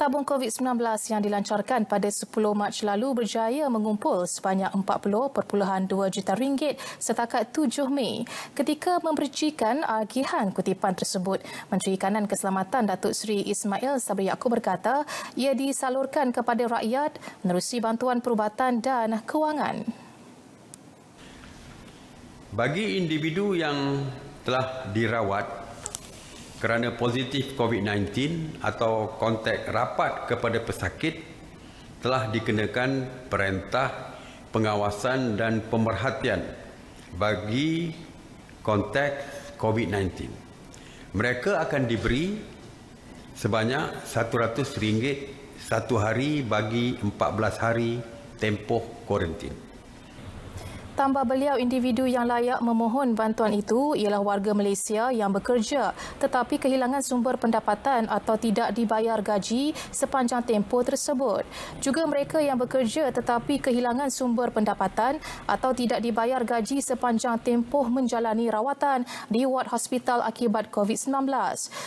Tabung COVID-19 yang dilancarkan pada 10 Mac lalu berjaya mengumpul sebanyak 40.2 juta ringgit setakat 7 Mei. Ketika memberikan agihan kutipan tersebut, Menteri Kanan Keselamatan Datuk Seri Ismail Sabri Yaakob berkata ia disalurkan kepada rakyat menerusi bantuan perubatan dan kewangan. Bagi individu yang telah dirawat kerana positif COVID-19 atau kontak rapat kepada pesakit telah dikenakan perintah pengawasan dan pemerhatian bagi kontak COVID-19. Mereka akan diberi sebanyak RM100 satu hari bagi 14 hari tempoh kuarantin tambah beliau individu yang layak memohon bantuan itu ialah warga Malaysia yang bekerja tetapi kehilangan sumber pendapatan atau tidak dibayar gaji sepanjang tempoh tersebut. Juga mereka yang bekerja tetapi kehilangan sumber pendapatan atau tidak dibayar gaji sepanjang tempoh menjalani rawatan di ward hospital akibat COVID-19.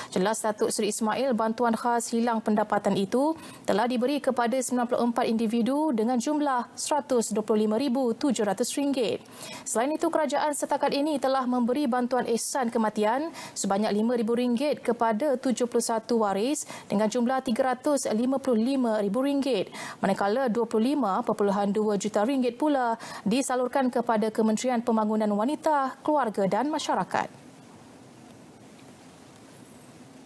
Jelas Datuk Seri Ismail, bantuan khas hilang pendapatan itu telah diberi kepada 94 individu dengan jumlah RM125,700 sakit. Selain itu, kerajaan setakat ini telah memberi bantuan ihsan kematian sebanyak RM5,000 kepada 71 waris dengan jumlah RM355,000 manakala RM25.2 juta ringgit pula disalurkan kepada Kementerian Pembangunan Wanita, Keluarga dan Masyarakat.